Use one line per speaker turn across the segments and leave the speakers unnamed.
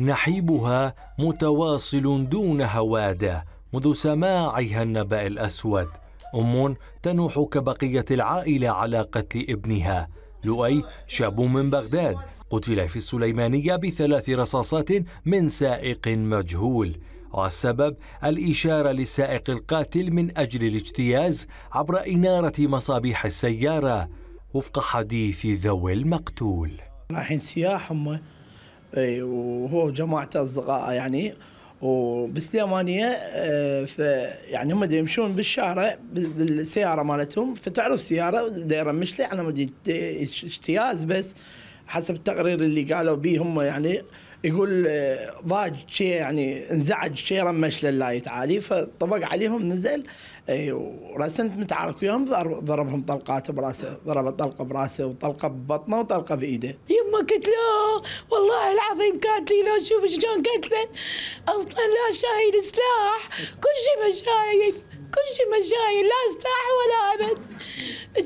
نحيبها متواصل دون هوادة منذ سماعها النبأ الأسود أم تنوح كبقية العائلة على قتل ابنها لؤي شاب من بغداد قتل في السليمانية بثلاث رصاصات من سائق مجهول والسبب الإشارة للسائق القاتل من أجل الاجتياز عبر إنارة مصابيح السيارة وفق حديث ذوي المقتول
رايحين سياح هم اي وهو جماعته اصدقائه يعني وبالسليمانيه آه، يعني هم يمشون بالشارع بالسياره مالتهم فتعرف سياره دايره مشلي على مود اجتياز بس حسب التقرير اللي قالوا به هم يعني يقول آه، ضاج شيء يعني انزعج شيء رمش لله تعالي فطبق عليهم نزل آه، ورسمت متعارك وياهم ضربهم طلقات براسه ضرب طلقه براسه وطلقه ببطنه وطلقه بايده
يما قلت له والله العظيم قاتلي لو شوف شلون قتله اصلا لا شايل سلاح كل شيء ما شايل كل شيء ما شايل لا سلاح ولا ابد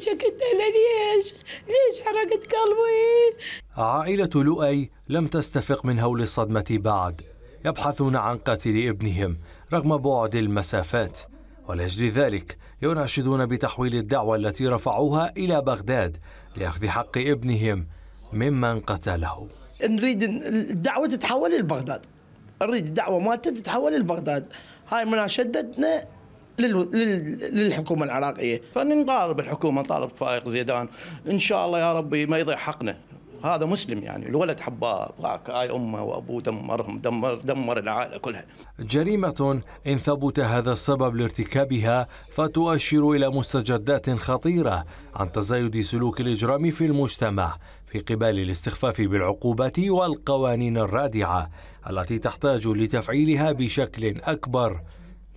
شكت ليش ليش حرقت قلبي
عائلة لؤي لم تستفق من هول الصدمة بعد يبحثون عن قاتل ابنهم رغم بعد المسافات ولأجل ذلك يناشدون بتحويل الدعوة التي رفعوها إلى بغداد لأخذ حق ابنهم ممن قتله
نريد الدعوة تتحول لبغداد نريد الدعوة مالته تتحول لبغداد هاي مناشدتنا للحكومه العراقيه فنطالب الحكومه نطالب فائق زيدان ان شاء الله يا ربي ما يضيع حقنا هذا مسلم يعني الولد حباه هاي امه وابوه دمرهم دمر دمر العائله كلها
جريمه ان ثبت هذا السبب لارتكابها فتؤشر الى مستجدات خطيره عن تزايد سلوك الاجرام في المجتمع في قبال الاستخفاف بالعقوبات والقوانين الرادعه التي تحتاج لتفعيلها بشكل اكبر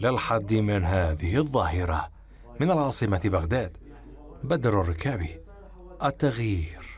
للحد من هذه الظاهره من العاصمه بغداد بدر الركابي التغيير